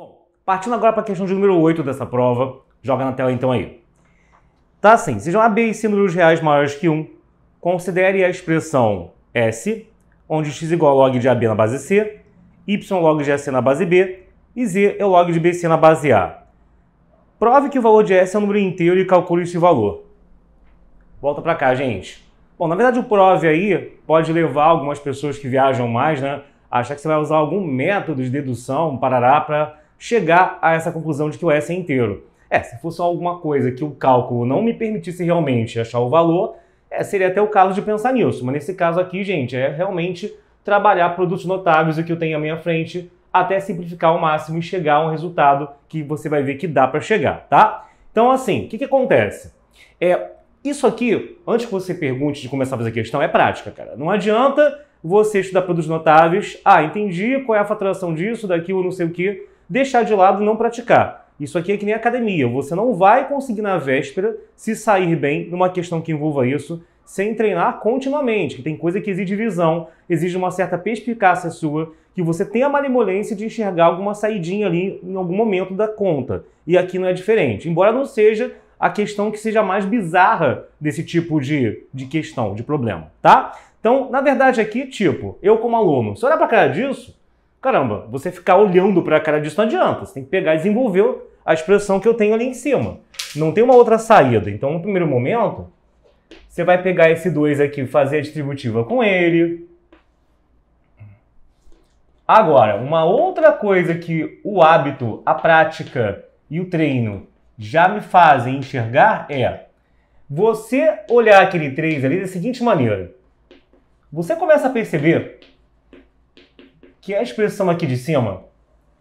Bom, partindo agora para a questão de número 8 dessa prova, joga na tela então aí. Tá assim, sejam A, B e C números reais maiores que 1, considere a expressão S, onde x igual a log de AB na base C, y log de AC na base B e z é log de BC na base A. Prove que o valor de S é um número inteiro e calcule esse valor. Volta para cá, gente. Bom, na verdade o prove aí pode levar algumas pessoas que viajam mais, né, a achar que você vai usar algum método de dedução, um parará, para chegar a essa conclusão de que o S é inteiro. É, se fosse alguma coisa que o cálculo não me permitisse realmente achar o valor, é, seria até o caso de pensar nisso. Mas nesse caso aqui, gente, é realmente trabalhar produtos notáveis, o que eu tenho à minha frente, até simplificar ao máximo e chegar a um resultado que você vai ver que dá para chegar, tá? Então, assim, o que, que acontece? É, isso aqui, antes que você pergunte de começar a fazer questão, é prática, cara. Não adianta você estudar produtos notáveis, ah, entendi qual é a faturação disso, daquilo, não sei o que, deixar de lado e não praticar. Isso aqui é que nem academia. Você não vai conseguir na véspera se sair bem numa questão que envolva isso sem treinar continuamente, que tem coisa que exige visão, exige uma certa perspicácia sua, que você tem a malemolência de enxergar alguma saidinha ali em algum momento da conta. E aqui não é diferente. Embora não seja a questão que seja mais bizarra desse tipo de, de questão, de problema, tá? Então, na verdade aqui, tipo, eu como aluno, se olhar pra cara disso, Caramba, você ficar olhando para a cara disso não adianta. Você tem que pegar e desenvolver a expressão que eu tenho ali em cima. Não tem uma outra saída. Então, no primeiro momento, você vai pegar esse 2 aqui e fazer a distributiva com ele. Agora, uma outra coisa que o hábito, a prática e o treino já me fazem enxergar é você olhar aquele 3 ali da seguinte maneira. Você começa a perceber que é a expressão aqui de cima,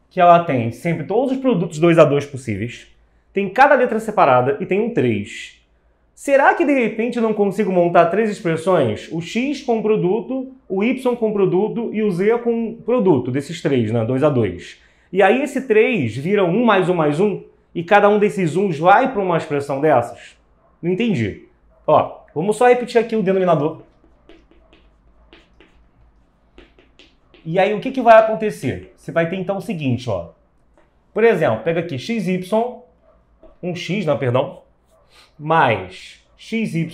que ela tem sempre todos os produtos 2 a 2 possíveis, tem cada letra separada e tem um 3. Será que de repente eu não consigo montar três expressões? O x com produto, o y com produto e o z com produto desses três, né? 2 a 2. E aí esse 3 vira 1 mais 1 mais 1 e cada um desses uns vai para uma expressão dessas? Não entendi. Ó, vamos só repetir aqui o denominador E aí o que, que vai acontecer? Você vai ter então o seguinte, ó. Por exemplo, pega aqui xy, um x, não, perdão, mais xy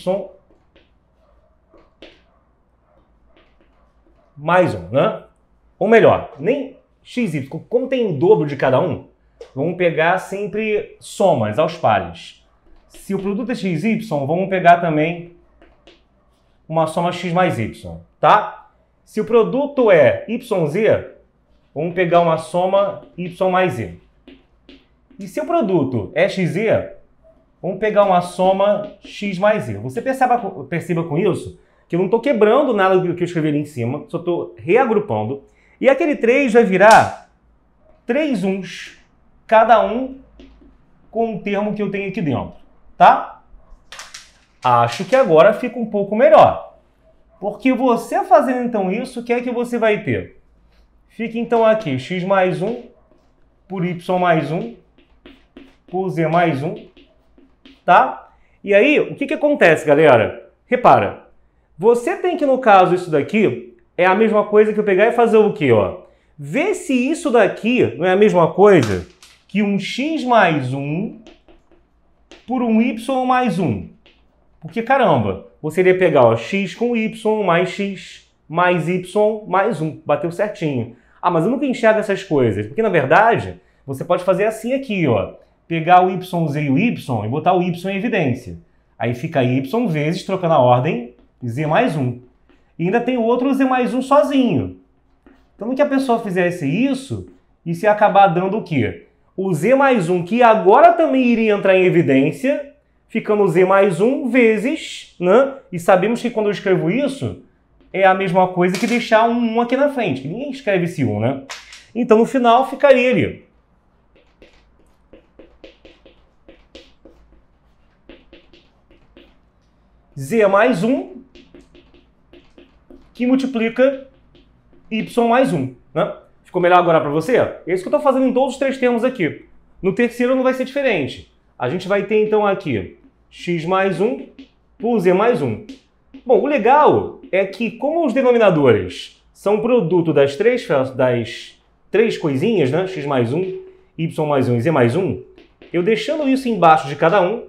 mais um, né? Ou melhor, nem xy, como tem o dobro de cada um, vamos pegar sempre somas aos pares. Se o produto é xy, vamos pegar também uma soma x mais y, tá? Se o produto é YZ, vamos pegar uma soma Y mais Z. E se o produto é XZ, vamos pegar uma soma X mais Z. Você perceba, perceba com isso que eu não estou quebrando nada do que eu escrevi ali em cima, só estou reagrupando. E aquele 3 vai virar 3 uns, cada um com o termo que eu tenho aqui dentro, tá? Acho que agora fica um pouco melhor. Porque você fazendo então isso, o que é que você vai ter? Fica então aqui x mais 1 por y mais 1 por z mais 1, tá? E aí, o que, que acontece, galera? Repara, você tem que, no caso, isso daqui é a mesma coisa que eu pegar e fazer o quê, ó? Ver se isso daqui não é a mesma coisa que um x mais 1 por um y mais 1. Porque, caramba, você iria pegar ó, x com y mais x mais y mais 1. Bateu certinho. Ah, mas eu nunca enxergo essas coisas. Porque, na verdade, você pode fazer assim aqui, ó. Pegar o z e o y e botar o y em evidência. Aí fica y vezes, trocando a ordem, z mais 1. E ainda tem o outro z mais 1 sozinho. Então, no que a pessoa fizesse isso, isso ia acabar dando o quê? O z mais 1, que agora também iria entrar em evidência, ficando z mais 1 vezes, né? E sabemos que quando eu escrevo isso, é a mesma coisa que deixar um 1 aqui na frente, que ninguém escreve esse 1, né? Então, no final, ficaria ali. Z é mais 1, que multiplica Y mais 1, né? Ficou melhor agora para você? É isso que eu estou fazendo em todos os três termos aqui. No terceiro não vai ser diferente. A gente vai ter então aqui x mais 1 por z mais 1. Bom, o legal é que como os denominadores são produto das três, das três coisinhas, né? x mais 1, y mais 1 e z mais 1, eu deixando isso embaixo de cada um,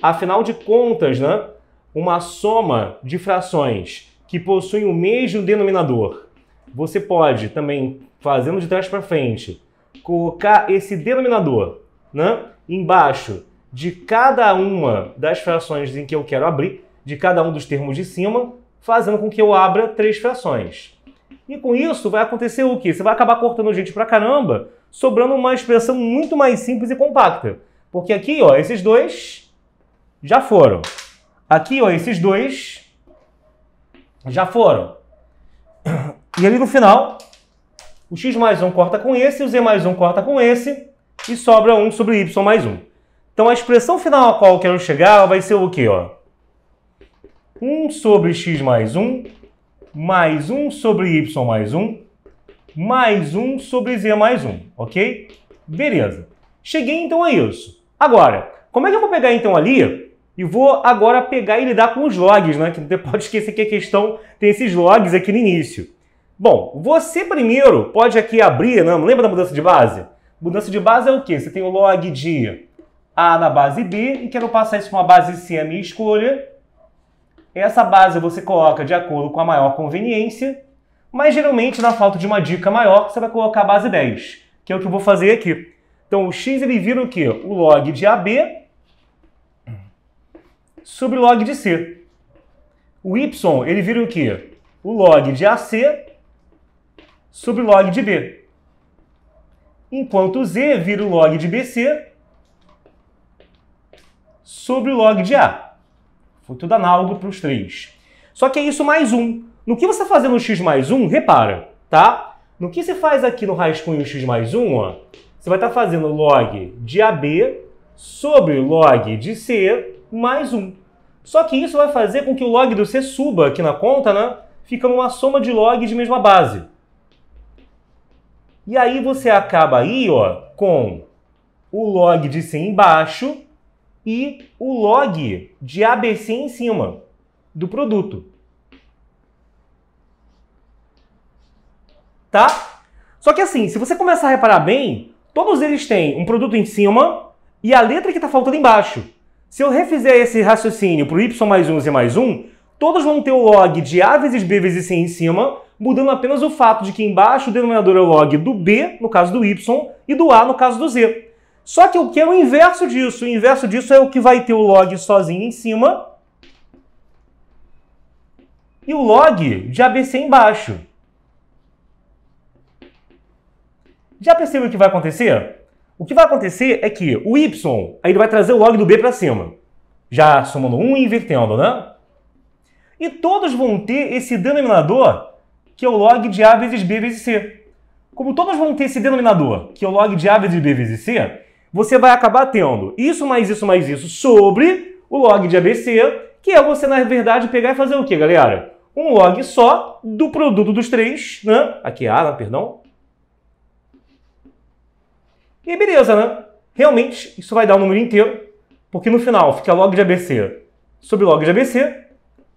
afinal de contas, né? uma soma de frações que possuem o mesmo denominador, você pode também, fazendo de trás para frente, colocar esse denominador né, embaixo de cada uma das frações em que eu quero abrir, de cada um dos termos de cima, fazendo com que eu abra três frações. E com isso vai acontecer o que? Você vai acabar cortando gente pra caramba, sobrando uma expressão muito mais simples e compacta. Porque aqui, ó, esses dois já foram. Aqui, ó, esses dois já foram. E ali no final, o x mais 1 corta com esse, o z mais 1 corta com esse, e sobra 1 sobre y mais 1. Então a expressão final a qual eu quero chegar vai ser o quê? Ó? 1 sobre x mais 1, mais 1 sobre y mais 1, mais 1 sobre z mais 1, ok? Beleza. Cheguei então a isso. Agora, como é que eu vou pegar então ali e vou agora pegar e lidar com os logs, né? Que não pode esquecer que a questão tem esses logs aqui no início. Bom, você primeiro pode aqui abrir, né? lembra da mudança de base? Mudança de base é o quê? Você tem o log de A na base B e quero passar isso para uma base C, a minha escolha. Essa base você coloca de acordo com a maior conveniência, mas geralmente, na falta de uma dica maior, você vai colocar a base 10, que é o que eu vou fazer aqui. Então, o x ele vira o quê? O log de AB sobre o log de C. O y ele vira o quê? O log de AC sobre o log de B enquanto Z vira o log de BC sobre o log de A. Foi tudo análogo para os três. Só que é isso mais um. No que você fazer no x mais um, repara, tá? No que você faz aqui no rascunho x mais um, ó, você vai estar tá fazendo log de AB sobre o log de C mais um. Só que isso vai fazer com que o log do C suba aqui na conta, né? Fica numa soma de logs de mesma base. E aí você acaba aí, ó, com o log de C embaixo e o log de ABC em cima do produto. Tá? Só que assim, se você começar a reparar bem, todos eles têm um produto em cima e a letra que está faltando embaixo. Se eu refizer esse raciocínio para o y mais 1, z mais 1, todas vão ter o log de A vezes B vezes C em cima, mudando apenas o fato de que embaixo o denominador é o log do B, no caso do Y, e do A, no caso do Z. Só que eu quero é o inverso disso. O inverso disso é o que vai ter o log sozinho em cima e o log de ABC embaixo. Já percebeu o que vai acontecer? O que vai acontecer é que o y, aí ele vai trazer o log do b para cima. Já somando 1 um e invertendo, né? E todos vão ter esse denominador que é o log de A vezes B vezes C. Como todos vão ter esse denominador, que é o log de A vezes B vezes C, você vai acabar tendo isso mais isso mais isso sobre o log de ABC, que é você, na verdade, pegar e fazer o quê, galera? Um log só do produto dos três, né? Aqui é A, né? perdão. E beleza, né? Realmente, isso vai dar o um número inteiro, porque no final fica log de ABC sobre log de ABC,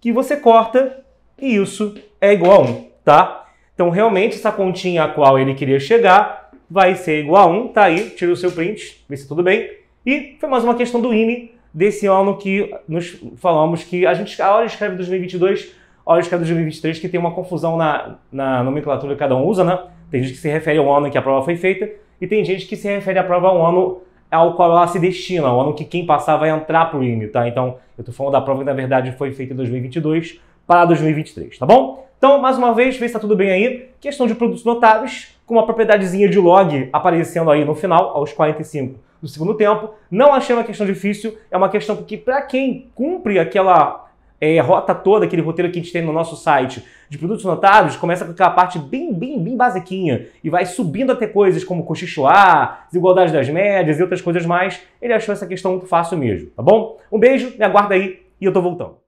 que você corta e isso é igual a 1, tá? Então, realmente, essa continha a qual ele queria chegar vai ser igual a 1, tá aí, tira o seu print, vê se tudo bem. E foi mais uma questão do IME desse ano que nos falamos que a gente, a hora escreve 2022, a hora escreve 2023, que tem uma confusão na, na nomenclatura que cada um usa, né? Tem gente que se refere ao ano em que a prova foi feita e tem gente que se refere à prova ao ano ao qual ela se destina, o ano que quem passar vai entrar para o IME, tá? Então, eu estou falando da prova que, na verdade, foi feita em 2022 para 2023, tá bom? Então, mais uma vez, vê se está tudo bem aí. Questão de produtos notáveis, com uma propriedadezinha de log aparecendo aí no final, aos 45 do segundo tempo. Não achei uma questão difícil, é uma questão que, para quem cumpre aquela é, rota toda, aquele roteiro que a gente tem no nosso site de produtos notáveis, começa com aquela parte bem, bem, bem basiquinha e vai subindo até coisas como cochichoar, desigualdade das médias e outras coisas mais. Ele achou essa questão muito fácil mesmo, tá bom? Um beijo, me aguarda aí e eu tô voltando.